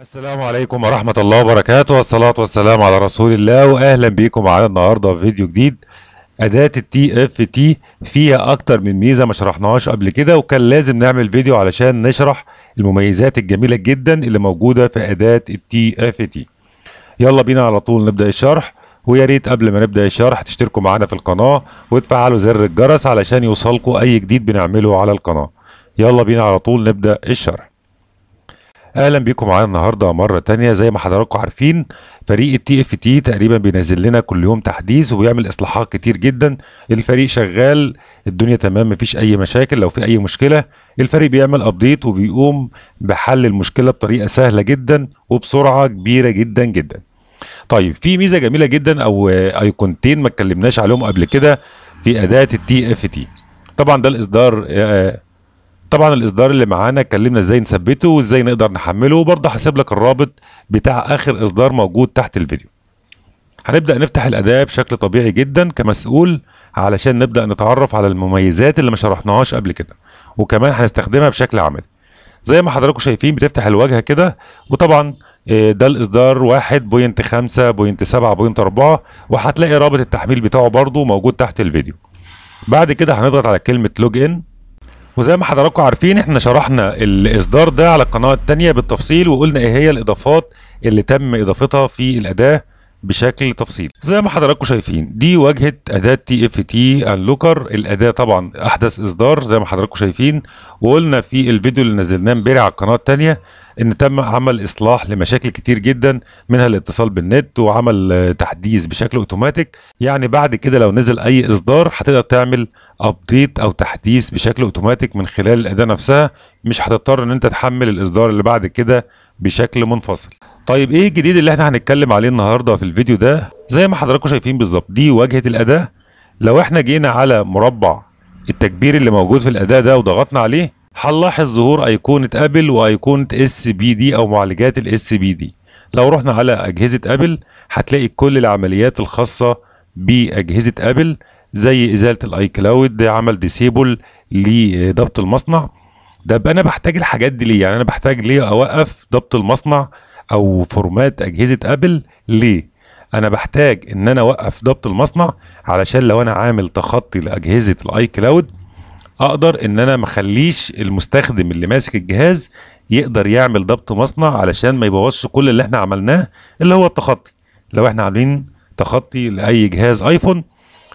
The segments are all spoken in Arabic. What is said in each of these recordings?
السلام عليكم ورحمة الله وبركاته والصلاة والسلام على رسول الله وأهلا بيكم معانا النهاردة في فيديو جديد أداة التي اف تي فيها أكتر من ميزة ما شرحناهاش قبل كده وكان لازم نعمل فيديو علشان نشرح المميزات الجميلة جدا اللي موجودة في أداة التي اف تي يلا بينا على طول نبدأ الشرح ويا ريت قبل ما نبدأ الشرح تشتركوا معانا في القناة وتفعلوا زر الجرس علشان يوصلكوا أي جديد بنعمله على القناة يلا بينا على طول نبدأ الشرح اهلا بيكم معانا النهارده مره تانية زي ما حضراتكم عارفين فريق التي اف تي تقريبا بينزل لنا كل يوم تحديث وبيعمل اصلاحات كتير جدا الفريق شغال الدنيا تمام مفيش اي مشاكل لو في اي مشكله الفريق بيعمل ابديت وبيقوم بحل المشكله بطريقه سهله جدا وبسرعه كبيره جدا جدا طيب في ميزه جميله جدا او ايقونتين ما اتكلمناش عليهم قبل كده في اداه التي اف تي طبعا ده الاصدار آه، طبعا الاصدار اللي معانا اتكلمنا ازاي نثبته وازاي نقدر نحمله وبرضه هسيب لك الرابط بتاع اخر اصدار موجود تحت الفيديو هنبدا نفتح الاداه بشكل طبيعي جدا كمسؤول علشان نبدا نتعرف على المميزات اللي ما شرحناهاش قبل كده وكمان هنستخدمها بشكل عملي زي ما حضراتكم شايفين بتفتح الواجهه كده وطبعا آه، ده الاصدار 1.5.7.4 وهتلاقي رابط التحميل بتاعه برضو موجود تحت الفيديو بعد كده هنضغط على كلمه لوج ان وزي ما حضراتكم عارفين احنا شرحنا الاصدار ده على القناه الثانيه بالتفصيل وقلنا ايه هي الاضافات اللي تم اضافتها في الاداه بشكل تفصيلي زي ما حضراتكم شايفين دي واجهه اداه تي اف تي اللوكر الاداه طبعا احدث اصدار زي ما حضراتكم شايفين وقلنا في الفيديو اللي نزلناه امبارح على القناه الثانيه ان تم عمل اصلاح لمشاكل كتير جدا منها الاتصال بالنت وعمل تحديث بشكل اوتوماتيك يعني بعد كده لو نزل اي اصدار هتقدر تعمل ابديت او تحديث بشكل اوتوماتيك من خلال الاداه نفسها مش هتضطر ان انت تحمل الاصدار اللي بعد كده بشكل منفصل طيب ايه الجديد اللي احنا هنتكلم عليه النهارده في الفيديو ده زي ما حضراتكم شايفين بالظبط دي واجهه الاداه لو احنا جينا على مربع التكبير اللي موجود في الاداه ده وضغطنا عليه هنلاحظ ظهور ايقونه ابل وايقونه اس بي دي او معالجات الاس بي دي لو رحنا على اجهزه ابل هتلاقي كل العمليات الخاصه باجهزه ابل زي ازاله الاي كلاود عمل ديسيبل لضبط المصنع ده انا بحتاج الحاجات دي ليه يعني انا بحتاج ليه اوقف ضبط المصنع او فورمات اجهزه ابل ليه انا بحتاج ان انا اوقف ضبط المصنع علشان لو انا عامل تخطي لاجهزه الاي كلاود اقدر ان انا مخليش المستخدم اللي ماسك الجهاز يقدر يعمل ضبط مصنع علشان ما يبوظش كل اللي احنا عملناه اللي هو التخطي لو احنا عاملين تخطي لاي جهاز ايفون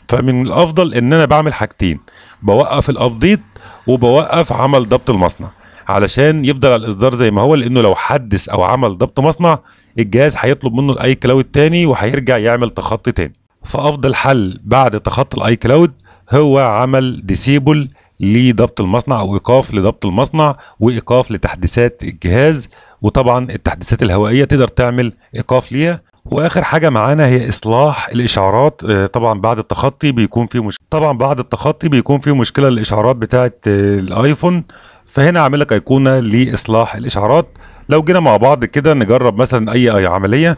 فمن الافضل ان انا بعمل حاجتين بوقف الابديت وبوقف عمل ضبط المصنع علشان يفضل على الاصدار زي ما هو لانه لو حدث او عمل ضبط مصنع الجهاز هيطلب منه الاي كلاود تاني وهيرجع يعمل تخطي تاني فافضل حل بعد تخطي الاي كلاود هو عمل ديسيبل لضبط المصنع او ايقاف لضبط المصنع وايقاف لتحديثات الجهاز وطبعا التحديثات الهوائيه تقدر تعمل ايقاف ليها واخر حاجه معانا هي اصلاح الاشعارات آه، طبعا بعد التخطي بيكون في مشكله طبعا بعد التخطي بيكون في مشكله الاشعارات بتاعه آه، الايفون فهنا اعمل لك ايقونه لاصلاح الاشعارات لو جينا مع بعض كده نجرب مثلا اي اي عمليه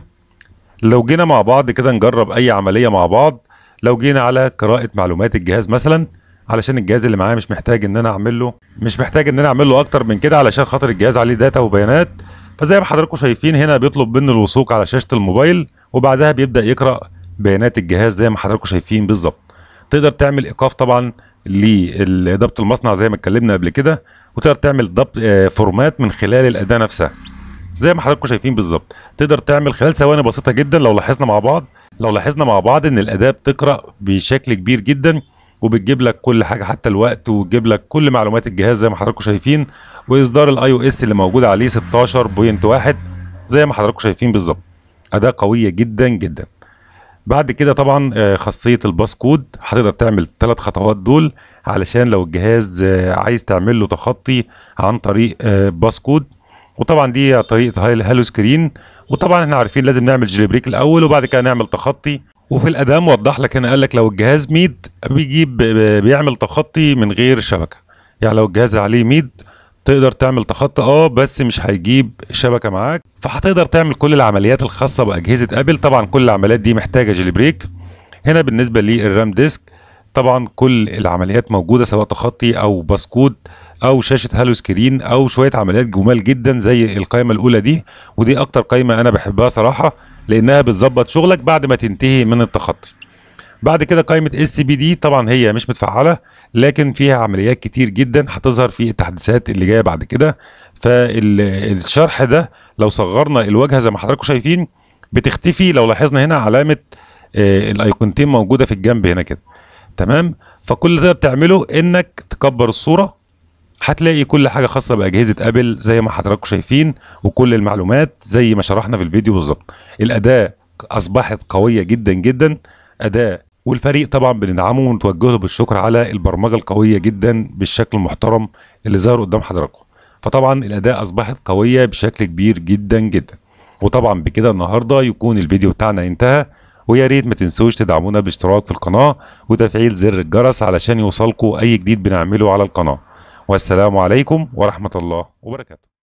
لو جينا مع بعض كده نجرب اي عمليه مع بعض لو جينا على قراءه معلومات الجهاز مثلا علشان الجهاز اللي معايا مش محتاج ان انا اعمل له مش محتاج ان انا اعمل له اكتر من كده علشان خاطر الجهاز عليه داتا وبيانات فزي ما حضراتكم شايفين هنا بيطلب منه الوثوق على شاشه الموبايل وبعدها بيبدا يقرا بيانات الجهاز زي ما حضراتكم شايفين بالظبط تقدر تعمل ايقاف طبعا لضبط المصنع زي ما اتكلمنا قبل كده وتقدر تعمل ضبط آه، فورمات من خلال الاداه نفسها زي ما حضراتكم شايفين بالظبط تقدر تعمل خلال ثواني بسيطه جدا لو لاحظنا مع بعض لو لاحظنا مع بعض ان الاداه بتقرا بشكل كبير جدا وبتجيب لك كل حاجه حتى الوقت وتجيب لك كل معلومات الجهاز زي ما حضراتكم شايفين واصدار الاي او اس اللي موجود عليه 16.1 زي ما حضراتكم شايفين بالظبط اداه قويه جدا جدا بعد كده طبعا آه، خاصيه الباسكود هتقدر تعمل الثلاث خطوات دول علشان لو الجهاز آه، عايز تعمل له تخطي عن طريق آه، باسكود وطبعا دي طريقه هالو سكرين وطبعا احنا عارفين لازم نعمل جيلي بريك الاول وبعد كده نعمل تخطي وفي الادام وضح لك هنا قال لك لو الجهاز ميد بيجيب بيعمل تخطي من غير شبكه يعني لو الجهاز عليه ميد تقدر تعمل تخطي اه بس مش هيجيب شبكه معاك فهتقدر تعمل كل العمليات الخاصه باجهزه ابل طبعا كل العمليات دي محتاجه جيلي بريك هنا بالنسبه للرام ديسك طبعا كل العمليات موجوده سواء تخطي او بسكوت او شاشه هالو سكرين او شويه عمليات جمال جدا زي القائمه الاولى دي ودي اكتر قائمه انا بحبها صراحه لانها بتظبط شغلك بعد ما تنتهي من التخطي بعد كده قائمه اس بي دي طبعا هي مش متفعله لكن فيها عمليات كتير جدا هتظهر في التحديثات اللي جايه بعد كده فالشرح ده لو صغرنا الواجهه زي ما حضراتكم شايفين بتختفي لو لاحظنا هنا علامه آه، الايقونتين موجوده في الجنب هنا كده تمام فكل اللي تقدر تعمله انك تكبر الصوره هتلاقي كل حاجه خاصه باجهزه ابل زي ما حضراتكم شايفين وكل المعلومات زي ما شرحنا في الفيديو بالظبط الاداه اصبحت قويه جدا جدا اداه والفريق طبعا بندعمه ونتوجه له بالشكر على البرمجه القويه جدا بالشكل المحترم اللي ظهر قدام حضراتكم فطبعا الاداء اصبحت قويه بشكل كبير جدا جدا وطبعا بكده النهارده يكون الفيديو بتاعنا انتهى ويا ريت ما تنسوش تدعمونا باشتراك في القناه وتفعيل زر الجرس علشان يوصلكم اي جديد بنعمله على القناه والسلام عليكم ورحمه الله وبركاته